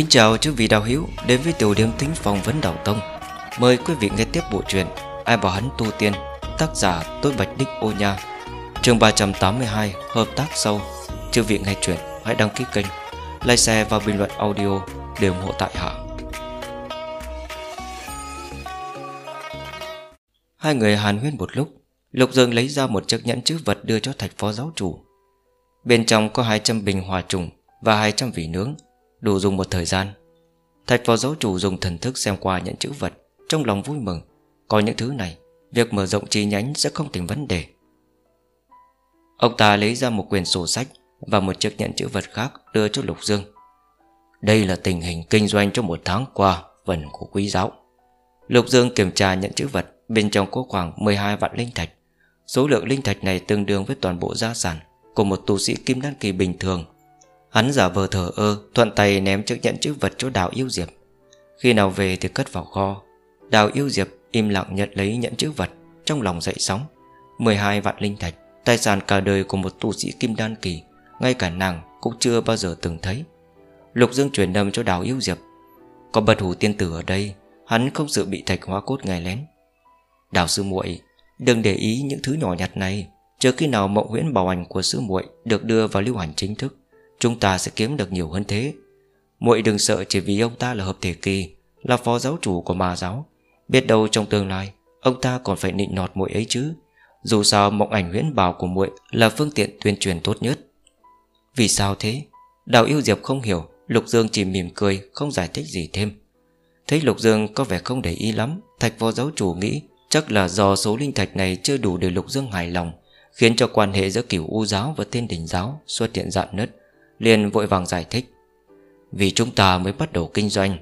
Kính chào chư vị đạo hữu đến với tiểu điểm thính phòng vấn đạo tông. Mời quý vị nghe tiếp bộ truyện Ai bảo hắn tu tiên, tác giả Tôi Bạch Đích Ô Nha. Chương 382, hợp tác sâu. Chư vị nghe truyện, hãy đăng ký kênh, like share và bình luận audio để ủng hộ tại hạ. Hai người hàn huyên một lúc, Lục Dương lấy ra một chiếc nhẫn chữ vật đưa cho Thạch Phó giáo chủ. Bên trong có 200 bình hòa trùng và 200 vị nướng Đủ dùng một thời gian Thạch phó giáo chủ dùng thần thức xem qua những chữ vật Trong lòng vui mừng Có những thứ này Việc mở rộng chi nhánh sẽ không thành vấn đề Ông ta lấy ra một quyển sổ sách Và một chiếc nhận chữ vật khác đưa cho Lục Dương Đây là tình hình kinh doanh trong một tháng qua Phần của quý giáo Lục Dương kiểm tra nhận chữ vật Bên trong có khoảng 12 vạn linh thạch Số lượng linh thạch này tương đương với toàn bộ gia sản Của một tu sĩ kim đan kỳ bình thường Hắn giả vờ thở ơ Thuận tay ném chiếc nhẫn chữ vật cho đào yêu diệp Khi nào về thì cất vào kho Đào yêu diệp im lặng nhận lấy nhẫn chữ vật Trong lòng dậy sóng 12 vạn linh thạch Tài sản cả đời của một tu sĩ kim đan kỳ Ngay cả nàng cũng chưa bao giờ từng thấy Lục Dương chuyển đâm cho đào yêu diệp Có bật hủ tiên tử ở đây Hắn không sợ bị thạch hóa cốt ngài lén Đào sư muội Đừng để ý những thứ nhỏ nhặt này Chờ khi nào mộng huyễn bảo ảnh của sư muội Được đưa vào lưu hành chính thức Chúng ta sẽ kiếm được nhiều hơn thế muội đừng sợ chỉ vì ông ta là hợp thể kỳ Là phó giáo chủ của ma giáo Biết đâu trong tương lai Ông ta còn phải nịnh nọt muội ấy chứ Dù sao mộng ảnh huyễn bảo của muội Là phương tiện tuyên truyền tốt nhất Vì sao thế Đào yêu diệp không hiểu Lục Dương chỉ mỉm cười không giải thích gì thêm Thấy Lục Dương có vẻ không để ý lắm Thạch phó giáo chủ nghĩ Chắc là do số linh thạch này chưa đủ để Lục Dương hài lòng Khiến cho quan hệ giữa kiểu u giáo và tiên đình giáo Xuất hiện dạn nứt liền vội vàng giải thích Vì chúng ta mới bắt đầu kinh doanh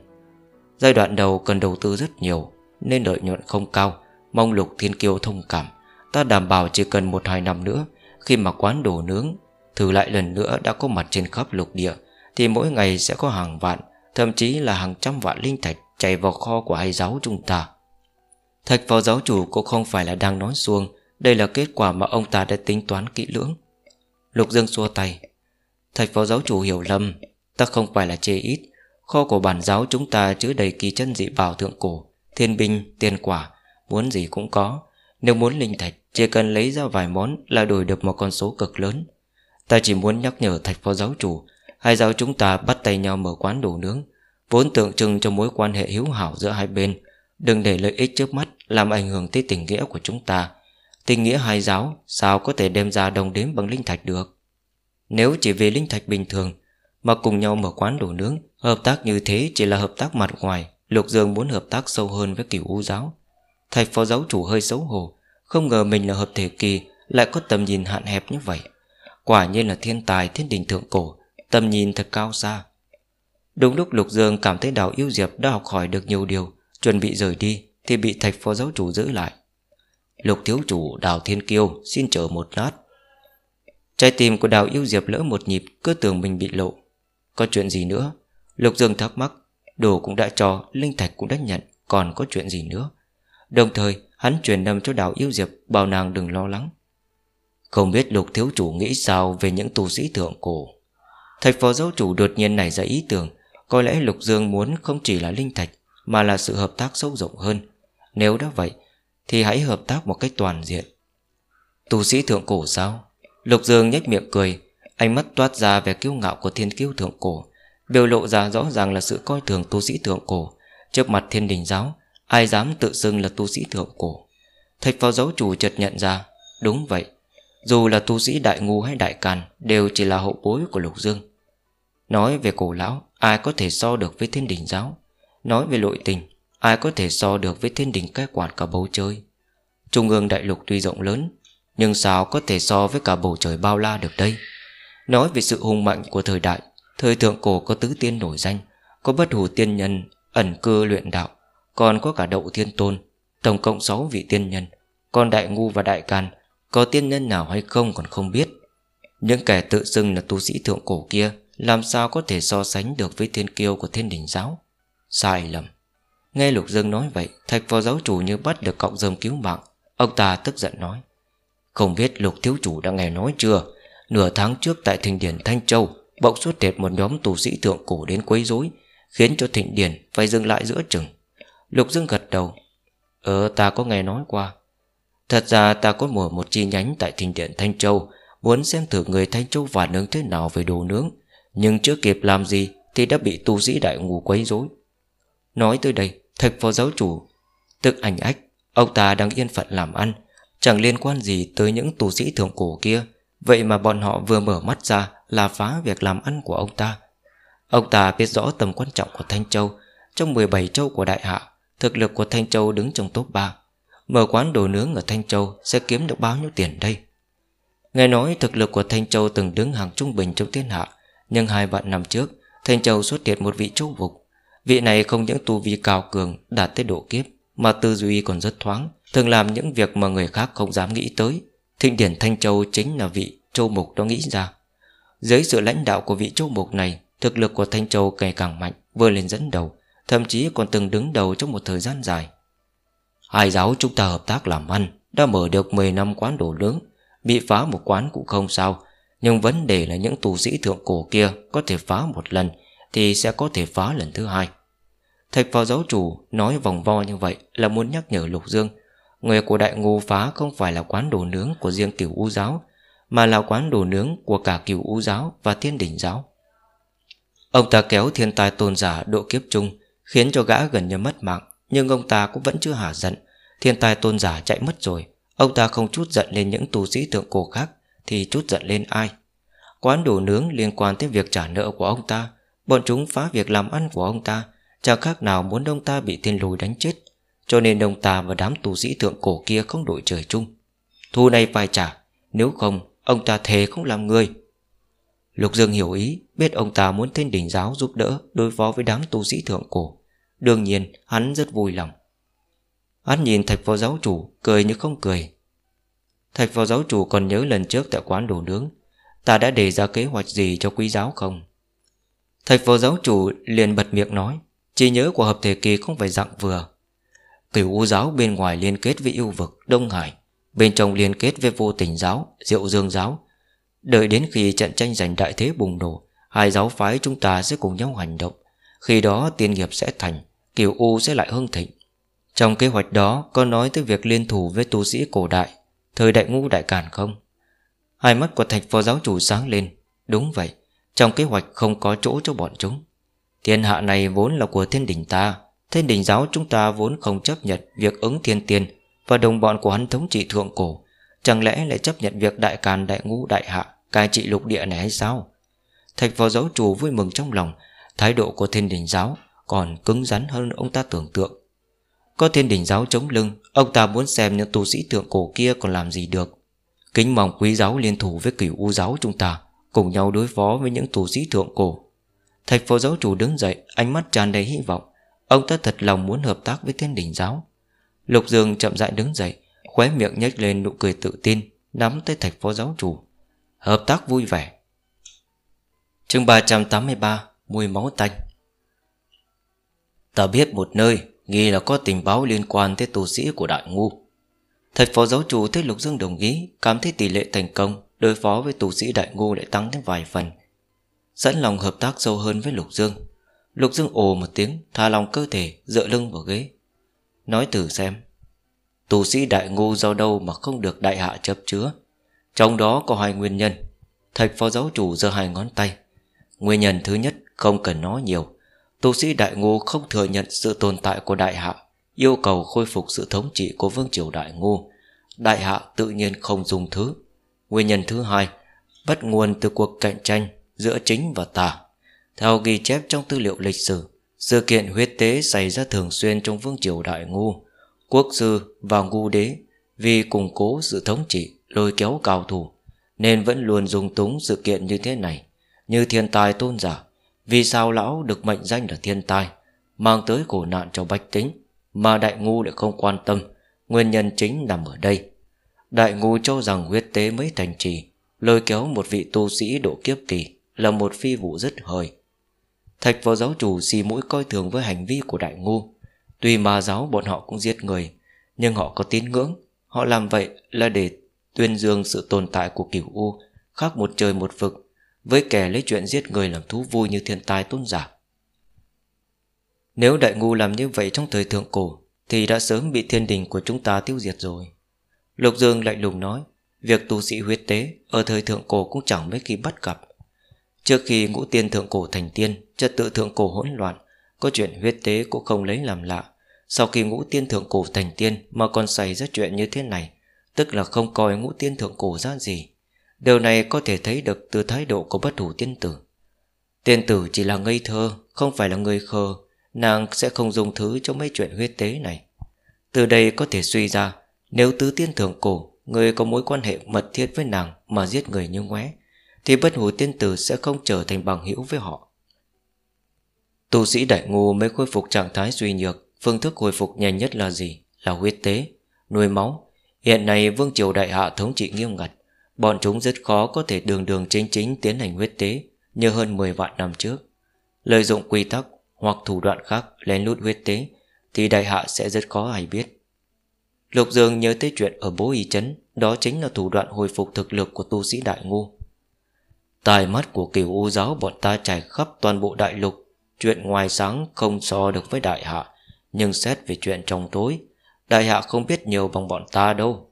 Giai đoạn đầu cần đầu tư rất nhiều Nên lợi nhuận không cao Mong lục thiên kiêu thông cảm Ta đảm bảo chỉ cần 1-2 năm nữa Khi mà quán đồ nướng Thử lại lần nữa đã có mặt trên khắp lục địa Thì mỗi ngày sẽ có hàng vạn Thậm chí là hàng trăm vạn linh thạch Chạy vào kho của hai giáo chúng ta Thạch phó giáo chủ cũng không phải là đang nói xuông Đây là kết quả mà ông ta đã tính toán kỹ lưỡng Lục Dương xua tay Thạch phó giáo chủ hiểu lầm Ta không phải là chê ít Kho của bản giáo chúng ta chứa đầy kỳ chân dị bảo thượng cổ Thiên binh, tiền quả Muốn gì cũng có Nếu muốn linh thạch Chỉ cần lấy ra vài món là đổi được một con số cực lớn Ta chỉ muốn nhắc nhở thạch phó giáo chủ Hai giáo chúng ta bắt tay nhau mở quán đồ nướng Vốn tượng trưng cho mối quan hệ hiếu hảo giữa hai bên Đừng để lợi ích trước mắt Làm ảnh hưởng tới tình nghĩa của chúng ta Tình nghĩa hai giáo Sao có thể đem ra đồng đếm bằng linh thạch được nếu chỉ về linh thạch bình thường Mà cùng nhau mở quán đồ nướng Hợp tác như thế chỉ là hợp tác mặt ngoài Lục Dương muốn hợp tác sâu hơn với cửu u giáo Thạch phó giáo chủ hơi xấu hổ Không ngờ mình là hợp thể kỳ Lại có tầm nhìn hạn hẹp như vậy Quả nhiên là thiên tài thiên đình thượng cổ Tầm nhìn thật cao xa Đúng lúc Lục Dương cảm thấy đào yêu diệp Đã học hỏi được nhiều điều Chuẩn bị rời đi thì bị thạch phó giáo chủ giữ lại Lục thiếu chủ đào thiên kiêu Xin chờ một lát Trái tim của đào yêu diệp lỡ một nhịp Cứ tưởng mình bị lộ Có chuyện gì nữa Lục Dương thắc mắc Đồ cũng đã cho, linh thạch cũng đã nhận Còn có chuyện gì nữa Đồng thời hắn truyền đâm cho đào yêu diệp Bảo nàng đừng lo lắng Không biết lục thiếu chủ nghĩ sao Về những tu sĩ thượng cổ Thạch phó giáo chủ đột nhiên nảy ra ý tưởng Có lẽ lục dương muốn không chỉ là linh thạch Mà là sự hợp tác sâu rộng hơn Nếu đã vậy Thì hãy hợp tác một cách toàn diện tù sĩ thượng cổ sao Lục Dương nhếch miệng cười Ánh mắt toát ra vẻ kiêu ngạo của thiên kiêu thượng cổ Biểu lộ ra rõ ràng là sự coi thường tu sĩ thượng cổ Trước mặt thiên đình giáo Ai dám tự xưng là tu sĩ thượng cổ Thạch phó giáo chủ chợt nhận ra Đúng vậy Dù là tu sĩ đại ngu hay đại càn Đều chỉ là hậu bối của lục dương Nói về cổ lão Ai có thể so được với thiên đình giáo Nói về nội tình Ai có thể so được với thiên đình cai quản cả bầu trời Trung ương đại lục tuy rộng lớn nhưng sao có thể so với cả bầu trời bao la được đây Nói về sự hùng mạnh của thời đại Thời thượng cổ có tứ tiên nổi danh Có bất hủ tiên nhân Ẩn cư luyện đạo Còn có cả đậu thiên tôn Tổng cộng 6 vị tiên nhân Còn đại ngu và đại can Có tiên nhân nào hay không còn không biết Những kẻ tự xưng là tu sĩ thượng cổ kia Làm sao có thể so sánh được với thiên kiêu của thiên đình giáo Sai lầm Nghe Lục Dương nói vậy Thạch phó giáo chủ như bắt được cọng dơm cứu mạng Ông ta tức giận nói không biết lục thiếu chủ đã nghe nói chưa Nửa tháng trước tại thịnh điển Thanh Châu Bỗng xuất hiện một nhóm tù sĩ thượng cổ đến quấy rối Khiến cho thịnh điển phải dừng lại giữa chừng Lục Dương gật đầu Ờ ta có nghe nói qua Thật ra ta có mở một chi nhánh tại thịnh điện Thanh Châu Muốn xem thử người Thanh Châu phản ứng thế nào về đồ nướng Nhưng chưa kịp làm gì Thì đã bị tu sĩ đại ngủ quấy rối Nói tới đây Thạch phó giáo chủ tự ảnh ách Ông ta đang yên phận làm ăn Chẳng liên quan gì tới những tù sĩ thượng cổ kia Vậy mà bọn họ vừa mở mắt ra Là phá việc làm ăn của ông ta Ông ta biết rõ tầm quan trọng của Thanh Châu Trong 17 châu của Đại Hạ Thực lực của Thanh Châu đứng trong top 3 Mở quán đồ nướng ở Thanh Châu Sẽ kiếm được bao nhiêu tiền đây Nghe nói thực lực của Thanh Châu từng đứng hàng trung bình trong thiên hạ Nhưng hai vạn năm trước Thanh Châu xuất hiện một vị châu vục Vị này không những tu vi cao cường đạt tới độ kiếp mà tư duy còn rất thoáng Thường làm những việc mà người khác không dám nghĩ tới Thịnh điển Thanh Châu chính là vị Châu Mục đó nghĩ ra Dưới sự lãnh đạo của vị Châu Mục này Thực lực của Thanh Châu ngày càng mạnh Vừa lên dẫn đầu Thậm chí còn từng đứng đầu trong một thời gian dài Hai giáo chúng ta hợp tác làm ăn Đã mở được 10 năm quán đổ nướng Bị phá một quán cũng không sao Nhưng vấn đề là những tù sĩ thượng cổ kia Có thể phá một lần Thì sẽ có thể phá lần thứ hai Thạch phó giáo chủ nói vòng vo như vậy là muốn nhắc nhở Lục Dương Người của đại ngô phá không phải là quán đồ nướng của riêng tiểu u giáo Mà là quán đồ nướng của cả cửu u giáo và thiên đỉnh giáo Ông ta kéo thiên tai tôn giả độ kiếp chung Khiến cho gã gần như mất mạng Nhưng ông ta cũng vẫn chưa hả giận Thiên tai tôn giả chạy mất rồi Ông ta không chút giận lên những tù sĩ thượng cổ khác Thì chút giận lên ai Quán đồ nướng liên quan tới việc trả nợ của ông ta Bọn chúng phá việc làm ăn của ông ta Chẳng khác nào muốn đông ta bị thiên lùi đánh chết Cho nên đông ta và đám tù sĩ thượng cổ kia không đổi trời chung Thu này phải trả Nếu không ông ta thề không làm người Lục Dương hiểu ý Biết ông ta muốn thiên đỉnh giáo giúp đỡ Đối phó với đám tu sĩ thượng cổ Đương nhiên hắn rất vui lòng Hắn nhìn thạch phó giáo chủ Cười như không cười Thạch phó giáo chủ còn nhớ lần trước Tại quán đồ nướng Ta đã đề ra kế hoạch gì cho quý giáo không Thạch phó giáo chủ liền bật miệng nói trí nhớ của hợp thể kỳ không phải dạng vừa Cửu u giáo bên ngoài liên kết với yêu vực Đông Hải Bên trong liên kết với vô tình giáo, diệu dương giáo Đợi đến khi trận tranh giành đại thế bùng nổ Hai giáo phái chúng ta sẽ cùng nhau hành động Khi đó tiên nghiệp sẽ thành Cửu u sẽ lại hưng thịnh Trong kế hoạch đó có nói tới việc liên thủ với tu sĩ cổ đại Thời đại ngũ đại cản không Hai mắt của thạch phó giáo chủ sáng lên Đúng vậy Trong kế hoạch không có chỗ cho bọn chúng Thiên hạ này vốn là của thiên đình ta Thiên đình giáo chúng ta vốn không chấp nhận Việc ứng thiên tiên Và đồng bọn của hắn thống trị thượng cổ Chẳng lẽ lại chấp nhận việc đại càn đại ngũ đại hạ Cai trị lục địa này hay sao Thạch phó giáo chủ vui mừng trong lòng Thái độ của thiên đình giáo Còn cứng rắn hơn ông ta tưởng tượng Có thiên đình giáo chống lưng Ông ta muốn xem những tu sĩ thượng cổ kia còn làm gì được Kính mong quý giáo liên thủ với cửu u giáo chúng ta Cùng nhau đối phó với những tù sĩ thượng cổ Thạch phó giáo chủ đứng dậy Ánh mắt tràn đầy hy vọng Ông ta thật lòng muốn hợp tác với thiên đình giáo Lục Dương chậm rãi đứng dậy Khóe miệng nhếch lên nụ cười tự tin Nắm tới thạch phó giáo chủ Hợp tác vui vẻ chương 383 Mùi máu tanh Ta biết một nơi Nghi là có tình báo liên quan tới tù sĩ của đại ngu Thạch phó giáo chủ thấy Lục Dương đồng ý Cảm thấy tỷ lệ thành công Đối phó với tù sĩ đại ngu lại tăng thêm vài phần Sẵn lòng hợp tác sâu hơn với Lục Dương Lục Dương ồ một tiếng Thả lòng cơ thể dựa lưng vào ghế Nói thử xem Tù sĩ đại ngu do đâu mà không được đại hạ chấp chứa Trong đó có hai nguyên nhân Thạch phó giáo chủ giơ hai ngón tay Nguyên nhân thứ nhất không cần nói nhiều Tu sĩ đại ngu không thừa nhận sự tồn tại của đại hạ Yêu cầu khôi phục sự thống trị của vương triều đại ngu Đại hạ tự nhiên không dùng thứ Nguyên nhân thứ hai Bắt nguồn từ cuộc cạnh tranh giữa chính và tà Theo ghi chép trong tư liệu lịch sử Sự kiện huyết tế xảy ra thường xuyên trong vương triều Đại Ngu Quốc sư và ngu đế Vì củng cố sự thống trị lôi kéo cao thủ Nên vẫn luôn dùng túng sự kiện như thế này Như thiên tài tôn giả Vì sao lão được mệnh danh là thiên tai Mang tới khổ nạn cho bách tính Mà đại ngu lại không quan tâm Nguyên nhân chính nằm ở đây Đại ngu cho rằng huyết tế mới thành trì Lôi kéo một vị tu sĩ độ kiếp kỳ là một phi vụ rất hời. Thạch vào giáo chủ xì mũi coi thường với hành vi của đại ngu. Tuy mà giáo bọn họ cũng giết người, nhưng họ có tín ngưỡng. Họ làm vậy là để tuyên dương sự tồn tại của cửu U, khác một trời một vực, với kẻ lấy chuyện giết người làm thú vui như thiên tai tôn giả. Nếu đại ngu làm như vậy trong thời thượng cổ, thì đã sớm bị thiên đình của chúng ta tiêu diệt rồi. Lục Dương lạnh lùng nói, việc tu sĩ huyết tế ở thời thượng cổ cũng chẳng mấy khi bắt gặp. Trước khi ngũ tiên thượng cổ thành tiên chất tự thượng cổ hỗn loạn Có chuyện huyết tế cũng không lấy làm lạ Sau khi ngũ tiên thượng cổ thành tiên Mà còn xảy ra chuyện như thế này Tức là không coi ngũ tiên thượng cổ ra gì Điều này có thể thấy được từ thái độ của bất thủ tiên tử Tiên tử chỉ là ngây thơ Không phải là người khờ Nàng sẽ không dùng thứ cho mấy chuyện huyết tế này Từ đây có thể suy ra Nếu tứ tiên thượng cổ Người có mối quan hệ mật thiết với nàng Mà giết người như ngoé thì bất hủ tiên tử sẽ không trở thành bằng hữu với họ Tu sĩ đại ngu mới khôi phục trạng thái suy nhược Phương thức hồi phục nhanh nhất là gì? Là huyết tế, nuôi máu Hiện nay vương triều đại hạ thống trị nghiêm ngặt Bọn chúng rất khó có thể đường đường chính chính tiến hành huyết tế Như hơn 10 vạn năm trước Lợi dụng quy tắc hoặc thủ đoạn khác lén lút huyết tế Thì đại hạ sẽ rất khó ai biết Lục Dương nhớ tới chuyện ở bố y chấn Đó chính là thủ đoạn hồi phục thực lực của tu sĩ đại ngu tài mắt của kiều u giáo bọn ta trải khắp toàn bộ đại lục Chuyện ngoài sáng không so được với đại hạ Nhưng xét về chuyện trong tối Đại hạ không biết nhiều bằng bọn ta đâu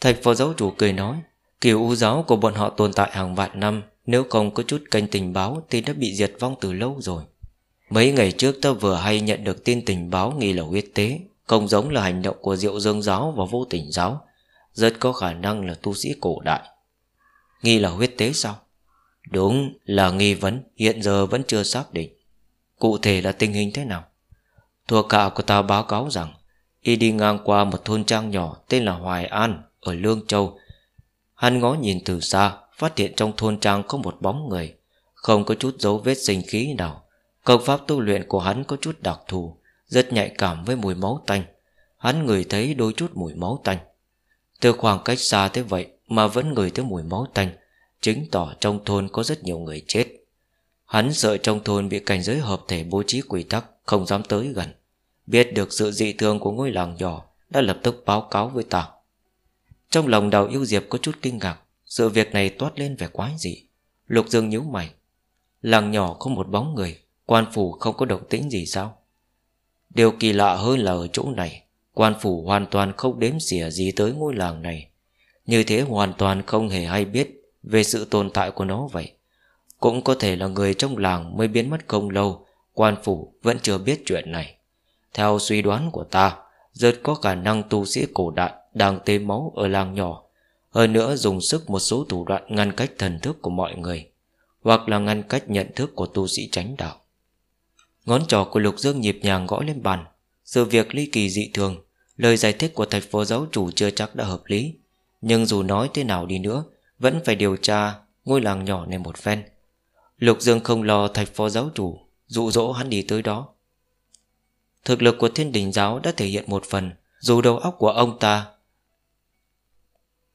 Thạch phó giáo chủ cười nói Kiều u giáo của bọn họ tồn tại hàng vạn năm Nếu không có chút kênh tình báo Thì đã bị diệt vong từ lâu rồi Mấy ngày trước ta vừa hay nhận được tin tình báo nghi là huyết tế Không giống là hành động của diệu dương giáo và vô tình giáo Rất có khả năng là tu sĩ cổ đại Nghi là huyết tế sao Đúng là nghi vấn hiện giờ vẫn chưa xác định Cụ thể là tình hình thế nào Thuộc hạ của ta báo cáo rằng Y đi ngang qua một thôn trang nhỏ tên là Hoài An ở Lương Châu Hắn ngó nhìn từ xa Phát hiện trong thôn trang có một bóng người Không có chút dấu vết sinh khí nào Công pháp tu luyện của hắn có chút đặc thù Rất nhạy cảm với mùi máu tanh Hắn ngửi thấy đôi chút mùi máu tanh Từ khoảng cách xa thế vậy Mà vẫn ngửi thấy mùi máu tanh Chứng tỏ trong thôn có rất nhiều người chết Hắn sợ trong thôn bị cảnh giới hợp thể bố trí quy tắc Không dám tới gần Biết được sự dị thường của ngôi làng nhỏ Đã lập tức báo cáo với ta Trong lòng đào yêu diệp có chút kinh ngạc Sự việc này toát lên vẻ quái dị Lục dương nhíu mày Làng nhỏ không một bóng người Quan phủ không có động tĩnh gì sao Điều kỳ lạ hơn là ở chỗ này Quan phủ hoàn toàn không đếm xỉa gì tới ngôi làng này Như thế hoàn toàn không hề hay biết về sự tồn tại của nó vậy Cũng có thể là người trong làng mới biến mất không lâu Quan phủ vẫn chưa biết chuyện này Theo suy đoán của ta Rất có khả năng tu sĩ cổ đại Đang tê máu ở làng nhỏ Hơn nữa dùng sức một số thủ đoạn Ngăn cách thần thức của mọi người Hoặc là ngăn cách nhận thức của tu sĩ tránh đạo Ngón trỏ của lục dương nhịp nhàng gõ lên bàn Sự việc ly kỳ dị thường Lời giải thích của thạch phó giáo chủ chưa chắc đã hợp lý Nhưng dù nói thế nào đi nữa vẫn phải điều tra ngôi làng nhỏ này một phen Lục Dương không lo thạch phó giáo chủ dụ dỗ hắn đi tới đó Thực lực của thiên đình giáo đã thể hiện một phần Dù đầu óc của ông ta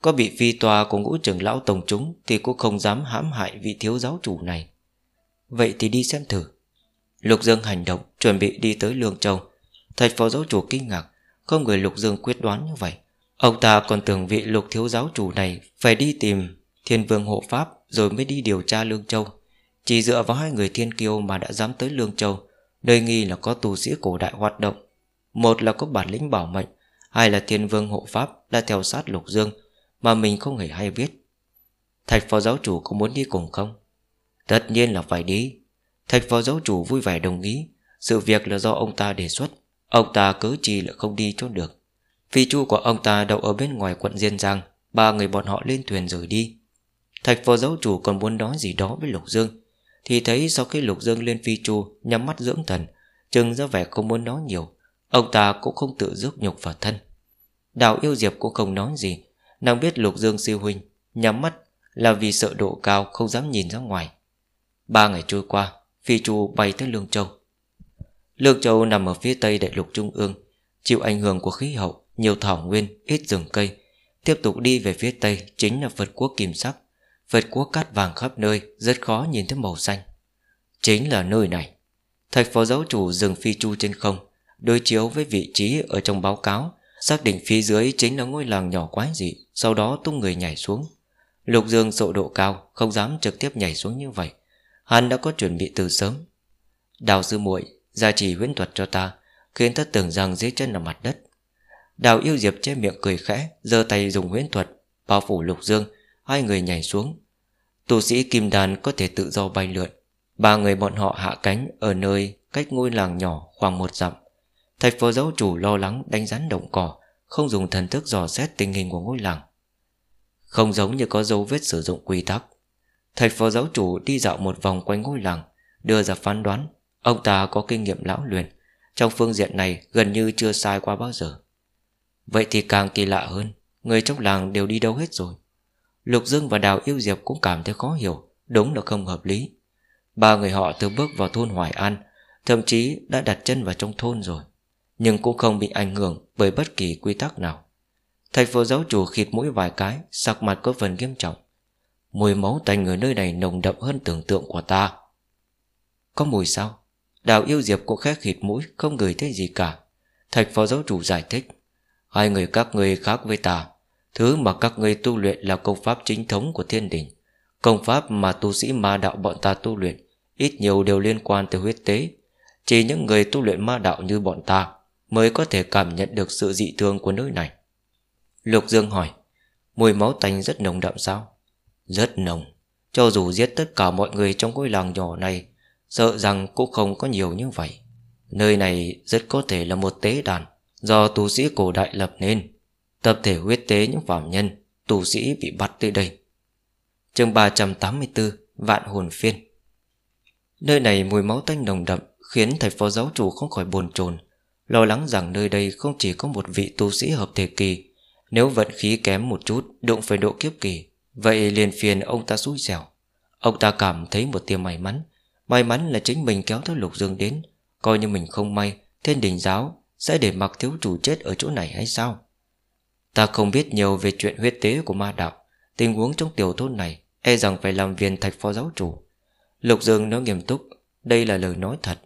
Có bị phi tòa của ngũ trưởng lão tổng chúng Thì cũng không dám hãm hại vị thiếu giáo chủ này Vậy thì đi xem thử Lục Dương hành động chuẩn bị đi tới Lương Châu Thạch phó giáo chủ kinh ngạc Không người Lục Dương quyết đoán như vậy Ông ta còn tưởng vị lục thiếu giáo chủ này Phải đi tìm thiên vương hộ pháp Rồi mới đi điều tra Lương Châu Chỉ dựa vào hai người thiên kiêu mà đã dám tới Lương Châu Nơi nghi là có tu sĩ cổ đại hoạt động Một là có bản lĩnh bảo mệnh Hai là thiên vương hộ pháp Đã theo sát lục dương Mà mình không hề hay biết Thạch phó giáo chủ có muốn đi cùng không? Tất nhiên là phải đi Thạch phó giáo chủ vui vẻ đồng ý Sự việc là do ông ta đề xuất Ông ta cứ chi là không đi cho được Phi chu của ông ta đậu ở bên ngoài quận Diên Giang Ba người bọn họ lên thuyền rồi đi Thạch phò giáo chủ còn muốn nói gì đó với Lục Dương Thì thấy sau khi Lục Dương lên phi chu Nhắm mắt dưỡng thần Trừng ra vẻ không muốn nói nhiều Ông ta cũng không tự rước nhục vào thân Đào yêu diệp cũng không nói gì Nàng biết Lục Dương siêu huynh Nhắm mắt là vì sợ độ cao không dám nhìn ra ngoài Ba ngày trôi qua Phi chu bay tới Lương Châu Lương Châu nằm ở phía tây đại lục trung ương Chịu ảnh hưởng của khí hậu nhiều thảo nguyên, ít rừng cây. Tiếp tục đi về phía tây chính là Phật quốc kim sắc. Phật quốc cát vàng khắp nơi, rất khó nhìn thấy màu xanh. Chính là nơi này. Thạch phó giáo chủ dừng phi chu trên không, đối chiếu với vị trí ở trong báo cáo, xác định phía dưới chính là ngôi làng nhỏ quái dị, sau đó tung người nhảy xuống. Lục Dương sợ độ cao, không dám trực tiếp nhảy xuống như vậy. Hắn đã có chuẩn bị từ sớm. Đào sư muội gia trì huyễn thuật cho ta, khiến ta tưởng rằng dưới chân là mặt đất, Đào yêu diệp che miệng cười khẽ giơ tay dùng huyễn thuật Bao phủ lục dương Hai người nhảy xuống Tu sĩ kim đàn có thể tự do bay lượn Ba người bọn họ hạ cánh Ở nơi cách ngôi làng nhỏ khoảng một dặm Thạch phó giáo chủ lo lắng đánh rắn động cỏ Không dùng thần thức dò xét tình hình của ngôi làng Không giống như có dấu vết sử dụng quy tắc Thạch phó giáo chủ đi dạo một vòng quanh ngôi làng Đưa ra phán đoán Ông ta có kinh nghiệm lão luyện Trong phương diện này gần như chưa sai qua bao giờ Vậy thì càng kỳ lạ hơn Người trong làng đều đi đâu hết rồi Lục Dương và Đào Yêu Diệp cũng cảm thấy khó hiểu Đúng là không hợp lý Ba người họ từ bước vào thôn Hoài An Thậm chí đã đặt chân vào trong thôn rồi Nhưng cũng không bị ảnh hưởng Bởi bất kỳ quy tắc nào thầy phổ giáo chủ khịt mũi vài cái Sắc mặt có phần nghiêm trọng Mùi máu tanh người nơi này nồng đậm hơn tưởng tượng của ta Có mùi sao Đào yêu diệp cũng khét khịt mũi Không gửi thấy gì cả Thạch phó giáo chủ giải thích Hai người các ngươi khác với ta Thứ mà các ngươi tu luyện là công pháp chính thống của thiên đình Công pháp mà tu sĩ ma đạo bọn ta tu luyện Ít nhiều đều liên quan tới huyết tế Chỉ những người tu luyện ma đạo như bọn ta Mới có thể cảm nhận được sự dị thường của nơi này Lục Dương hỏi Mùi máu tanh rất nồng đậm sao Rất nồng Cho dù giết tất cả mọi người trong ngôi làng nhỏ này Sợ rằng cũng không có nhiều như vậy Nơi này rất có thể là một tế đàn do tu sĩ cổ đại lập nên, tập thể huyết tế những phạm nhân, tu sĩ bị bắt tới đây. chương 384 Vạn Hồn Phiên Nơi này mùi máu tanh nồng đậm khiến thầy phó giáo chủ không khỏi buồn chồn lo lắng rằng nơi đây không chỉ có một vị tu sĩ hợp thể kỳ, nếu vận khí kém một chút đụng phải độ kiếp kỳ, vậy liền phiền ông ta xui xẻo. Ông ta cảm thấy một tia may mắn, may mắn là chính mình kéo theo lục dương đến, coi như mình không may, thiên đình giáo sẽ để mặc thiếu chủ chết ở chỗ này hay sao Ta không biết nhiều về chuyện huyết tế của ma đạo Tình huống trong tiểu thôn này E rằng phải làm viên thạch phó giáo chủ Lục Dương nói nghiêm túc Đây là lời nói thật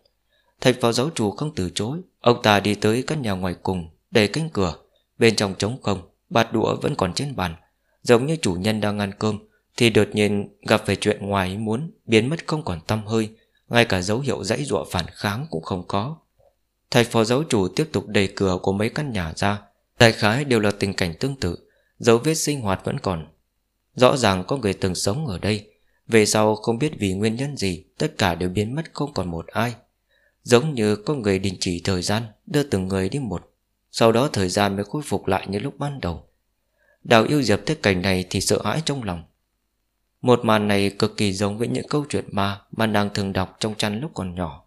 Thạch phó giáo chủ không từ chối Ông ta đi tới căn nhà ngoài cùng Đẩy cánh cửa Bên trong trống không Bạt đũa vẫn còn trên bàn Giống như chủ nhân đang ăn cơm Thì đột nhiên gặp về chuyện ngoài muốn Biến mất không còn tâm hơi Ngay cả dấu hiệu dãy dụa phản kháng cũng không có Thầy phó giáo chủ tiếp tục đẩy cửa của mấy căn nhà ra Đại khái đều là tình cảnh tương tự Dấu vết sinh hoạt vẫn còn Rõ ràng có người từng sống ở đây Về sau không biết vì nguyên nhân gì Tất cả đều biến mất không còn một ai Giống như có người đình chỉ thời gian Đưa từng người đi một Sau đó thời gian mới khôi phục lại như lúc ban đầu Đào yêu diệp thấy cảnh này Thì sợ hãi trong lòng Một màn này cực kỳ giống với những câu chuyện ma Mà nàng thường đọc trong chăn lúc còn nhỏ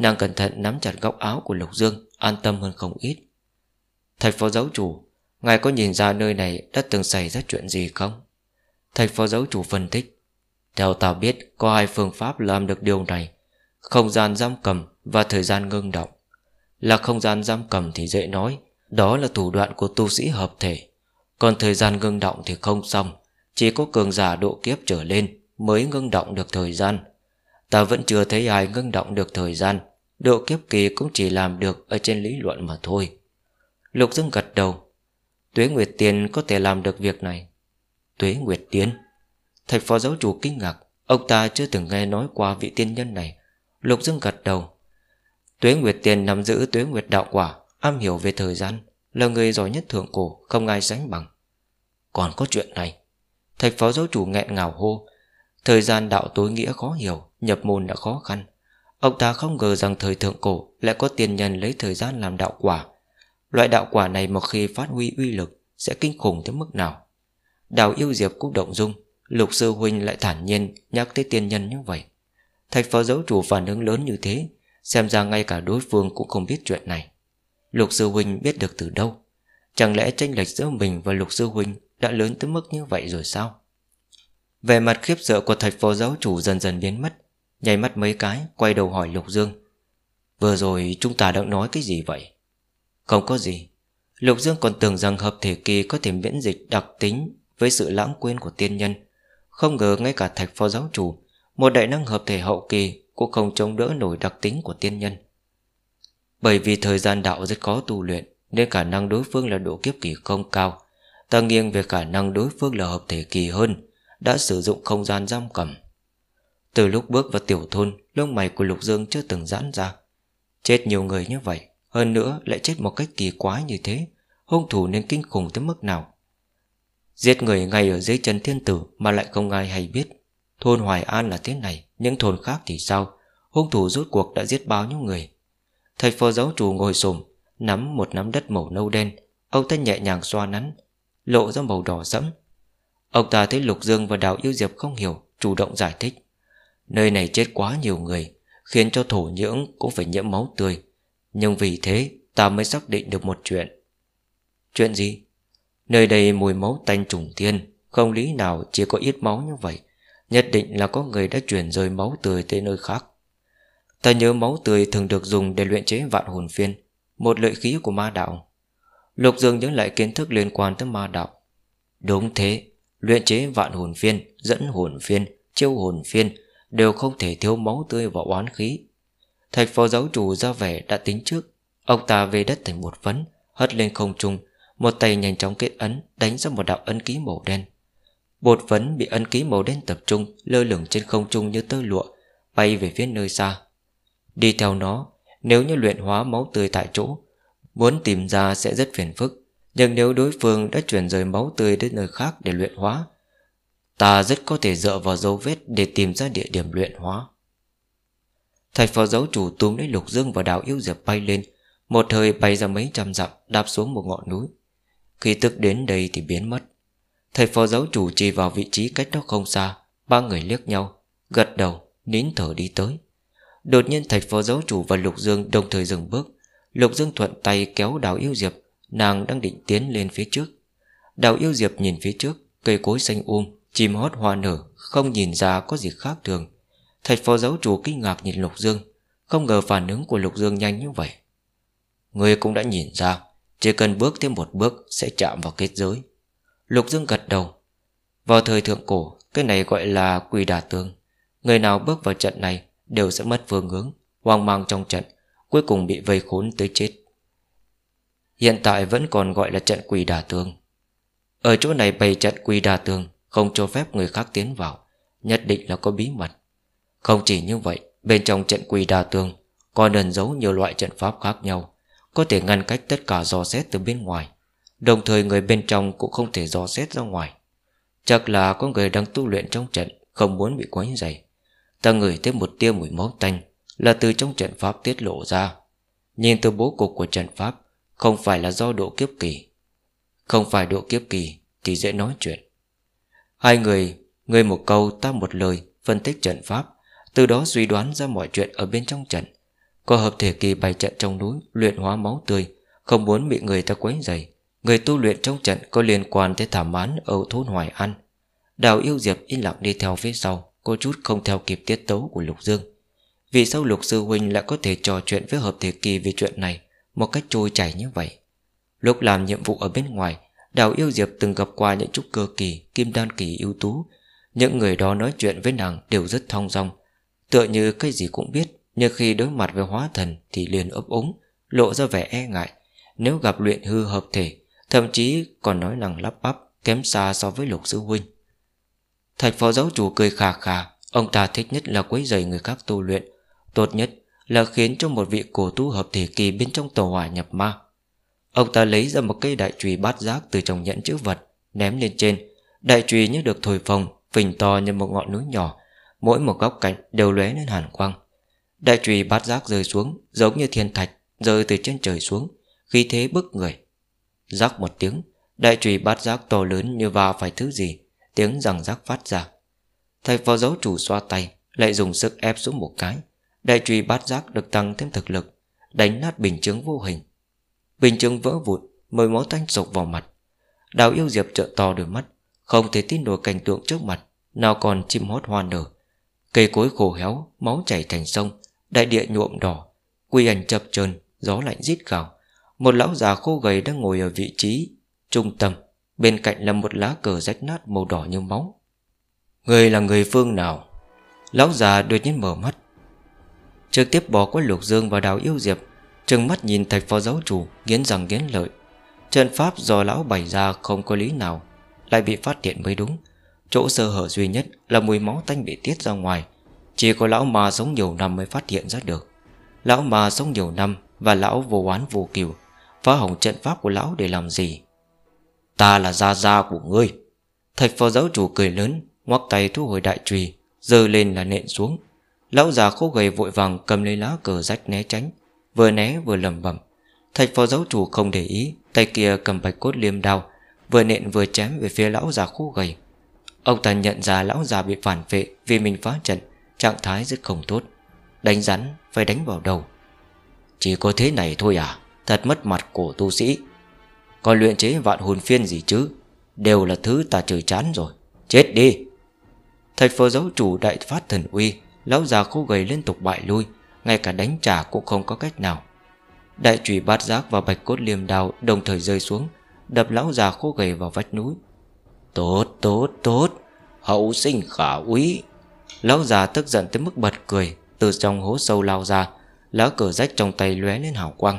Nàng cẩn thận nắm chặt góc áo của Lục Dương An tâm hơn không ít thầy phó giáo chủ Ngài có nhìn ra nơi này đã từng xảy ra chuyện gì không? thầy phó giáo chủ phân tích Theo ta biết có hai phương pháp làm được điều này Không gian giam cầm và thời gian ngưng động Là không gian giam cầm thì dễ nói Đó là thủ đoạn của tu sĩ hợp thể Còn thời gian ngưng động thì không xong Chỉ có cường giả độ kiếp trở lên Mới ngưng động được thời gian Ta vẫn chưa thấy ai ngưng động được thời gian Độ kiếp kỳ cũng chỉ làm được Ở trên lý luận mà thôi Lục Dương gật đầu Tuế Nguyệt Tiên có thể làm được việc này Tuế Nguyệt Tiên Thạch phó giáo chủ kinh ngạc Ông ta chưa từng nghe nói qua vị tiên nhân này Lục Dương gật đầu Tuế Nguyệt Tiên nắm giữ Tuế Nguyệt Đạo Quả Am hiểu về thời gian Là người giỏi nhất thượng cổ Không ai sánh bằng Còn có chuyện này Thạch phó giáo chủ nghẹn ngào hô Thời gian đạo tối nghĩa khó hiểu Nhập môn đã khó khăn Ông ta không ngờ rằng thời thượng cổ lại có tiền nhân lấy thời gian làm đạo quả. Loại đạo quả này một khi phát huy uy lực sẽ kinh khủng tới mức nào. Đào yêu diệp cũng động dung, lục sư huynh lại thản nhiên nhắc tới tiên nhân như vậy. Thạch phó giáo chủ phản ứng lớn như thế, xem ra ngay cả đối phương cũng không biết chuyện này. Lục sư huynh biết được từ đâu? Chẳng lẽ tranh lệch giữa mình và lục sư huynh đã lớn tới mức như vậy rồi sao? Về mặt khiếp sợ của thạch phó giáo chủ dần dần biến mất, Nháy mắt mấy cái Quay đầu hỏi Lục Dương Vừa rồi chúng ta đã nói cái gì vậy Không có gì Lục Dương còn tưởng rằng hợp thể kỳ có thể miễn dịch đặc tính Với sự lãng quên của tiên nhân Không ngờ ngay cả thạch phó giáo chủ Một đại năng hợp thể hậu kỳ Cũng không chống đỡ nổi đặc tính của tiên nhân Bởi vì thời gian đạo rất khó tu luyện Nên khả năng đối phương là độ kiếp kỳ không cao Ta nghiêng về khả năng đối phương là hợp thể kỳ hơn Đã sử dụng không gian giam cầm từ lúc bước vào tiểu thôn Lông mày của Lục Dương chưa từng giãn ra Chết nhiều người như vậy Hơn nữa lại chết một cách kỳ quái như thế Hung thủ nên kinh khủng tới mức nào Giết người ngay ở dưới chân thiên tử Mà lại không ai hay biết Thôn Hoài An là thế này Những thôn khác thì sao Hung thủ rút cuộc đã giết bao nhiêu người Thầy phó giáo chủ ngồi xổm Nắm một nắm đất màu nâu đen Ông ta nhẹ nhàng xoa nắn Lộ ra màu đỏ sẫm Ông ta thấy Lục Dương và Đào Yêu Diệp không hiểu Chủ động giải thích Nơi này chết quá nhiều người Khiến cho thổ nhưỡng cũng phải nhiễm máu tươi Nhưng vì thế ta mới xác định được một chuyện Chuyện gì? Nơi đây mùi máu tanh trùng tiên Không lý nào chỉ có ít máu như vậy Nhất định là có người đã chuyển rời máu tươi tới nơi khác Ta nhớ máu tươi thường được dùng để luyện chế vạn hồn phiên Một lợi khí của ma đạo Lục Dương nhớ lại kiến thức liên quan tới ma đạo Đúng thế Luyện chế vạn hồn phiên Dẫn hồn phiên Chiêu hồn phiên Đều không thể thiếu máu tươi và oán khí Thạch phó giáo chủ ra vẻ đã tính trước Ông ta về đất thành một vấn Hất lên không trung Một tay nhanh chóng kết ấn Đánh ra một đạo ấn ký màu đen Bột vấn bị ấn ký màu đen tập trung Lơ lửng trên không trung như tơ lụa Bay về phía nơi xa Đi theo nó Nếu như luyện hóa máu tươi tại chỗ Muốn tìm ra sẽ rất phiền phức Nhưng nếu đối phương đã chuyển rời máu tươi đến nơi khác để luyện hóa Ta rất có thể dựa vào dấu vết để tìm ra địa điểm luyện hóa thầy phó giáo chủ túm lấy lục dương và đào yêu diệp bay lên Một thời bay ra mấy trăm dặm đạp xuống một ngọn núi Khi tức đến đây thì biến mất Thầy phó giáo chủ chỉ vào vị trí cách đó không xa Ba người liếc nhau Gật đầu, nín thở đi tới Đột nhiên thầy phó giáo chủ và Lục Dương đồng thời dừng bước Lục Dương thuận tay kéo đào yêu diệp Nàng đang định tiến lên phía trước Đào yêu diệp nhìn phía trước Cây cối xanh um Chim hót hoa nở Không nhìn ra có gì khác thường Thạch phó giáo chủ kinh ngạc nhìn Lục Dương Không ngờ phản ứng của Lục Dương nhanh như vậy Người cũng đã nhìn ra Chỉ cần bước thêm một bước Sẽ chạm vào kết giới Lục Dương gật đầu Vào thời thượng cổ Cái này gọi là quỷ đà tương Người nào bước vào trận này Đều sẽ mất phương hướng Hoang mang trong trận Cuối cùng bị vây khốn tới chết Hiện tại vẫn còn gọi là trận quỷ đà tương Ở chỗ này bày trận quỷ đà tương không cho phép người khác tiến vào Nhất định là có bí mật Không chỉ như vậy Bên trong trận quỳ đa tường Còn ẩn giấu nhiều loại trận pháp khác nhau Có thể ngăn cách tất cả dò xét từ bên ngoài Đồng thời người bên trong cũng không thể dò xét ra ngoài Chắc là có người đang tu luyện trong trận Không muốn bị quấy dày Ta ngửi thêm một tia mùi máu tanh Là từ trong trận pháp tiết lộ ra Nhìn từ bố cục của trận pháp Không phải là do độ kiếp kỳ Không phải độ kiếp kỳ Thì dễ nói chuyện Hai người, người một câu ta một lời Phân tích trận pháp Từ đó suy đoán ra mọi chuyện ở bên trong trận Có hợp thể kỳ bày trận trong núi Luyện hóa máu tươi Không muốn bị người ta quấy dày Người tu luyện trong trận có liên quan tới thảm án Ở thôn Hoài An Đào yêu diệp yên lặng đi theo phía sau Cô chút không theo kịp tiết tấu của Lục Dương Vì sao Lục Sư Huynh lại có thể trò chuyện với hợp thể kỳ về chuyện này Một cách trôi chảy như vậy Lúc làm nhiệm vụ ở bên ngoài Đào Yêu Diệp từng gặp qua những trúc cơ kỳ Kim đan kỳ ưu tú Những người đó nói chuyện với nàng đều rất thong dong Tựa như cái gì cũng biết Nhưng khi đối mặt với hóa thần Thì liền ấp ống Lộ ra vẻ e ngại Nếu gặp luyện hư hợp thể Thậm chí còn nói nàng lắp bắp Kém xa so với lục sư huynh Thạch phó giáo chủ cười khà khà Ông ta thích nhất là quấy rầy người khác tu luyện Tốt nhất là khiến cho một vị cổ tu hợp thể kỳ bên trong tàu hỏa nhập ma Ông ta lấy ra một cây đại trùy bát giác từ trong nhẫn chữ vật, ném lên trên. Đại trùy như được thổi phồng, phình to như một ngọn núi nhỏ, mỗi một góc cạnh đều lóe lên hàn quang. Đại trùy bát giác rơi xuống, giống như thiên thạch rơi từ trên trời xuống, khí thế bức người. Rắc một tiếng, đại trùy bát giác to lớn như va phải thứ gì, tiếng rằng rắc phát ra. Thầy phó giáo chủ xoa tay, lại dùng sức ép xuống một cái. Đại trùy bát giác được tăng thêm thực lực, đánh nát bình chứng vô hình. Bình chứng vỡ vụt Mười máu tanh sộc vào mặt Đào yêu diệp trợ to đôi mắt Không thể tin nổi cảnh tượng trước mặt Nào còn chim hót hoa nở Cây cối khổ héo, máu chảy thành sông Đại địa nhuộm đỏ Quy ảnh chập chờn gió lạnh rít gào Một lão già khô gầy đang ngồi ở vị trí Trung tâm Bên cạnh là một lá cờ rách nát màu đỏ như máu Người là người phương nào Lão già đột nhiên mở mắt Trực tiếp bỏ qua lục dương và đào yêu diệp Trừng mắt nhìn thạch phó giáo chủ Nghiến rằng nghiến lợi trận pháp do lão bày ra không có lý nào Lại bị phát hiện mới đúng Chỗ sơ hở duy nhất là mùi máu tanh bị tiết ra ngoài Chỉ có lão mà sống nhiều năm mới phát hiện ra được Lão mà sống nhiều năm Và lão vô oán vô kiều Phá hỏng trận pháp của lão để làm gì Ta là gia gia của ngươi Thạch phó giáo chủ cười lớn Ngoắc tay thu hồi đại trùy giơ lên là nện xuống Lão già khô gầy vội vàng cầm lấy lá cờ rách né tránh Vừa né vừa lầm bẩm Thạch phó giáo chủ không để ý Tay kia cầm bạch cốt liêm đao Vừa nện vừa chém về phía lão già khu gầy Ông ta nhận ra lão già bị phản vệ Vì mình phá trận Trạng thái rất không tốt Đánh rắn phải đánh vào đầu Chỉ có thế này thôi à Thật mất mặt của tu sĩ Còn luyện chế vạn hồn phiên gì chứ Đều là thứ ta trời chán rồi Chết đi Thạch phó giáo chủ đại phát thần uy Lão già khô gầy liên tục bại lui ngay cả đánh trả cũng không có cách nào Đại trùy bát giác và bạch cốt liềm đào Đồng thời rơi xuống Đập lão già khô gầy vào vách núi Tốt tốt tốt Hậu sinh khả úy Lão già tức giận tới mức bật cười Từ trong hố sâu lao ra Lá cờ rách trong tay lóe lên hào quang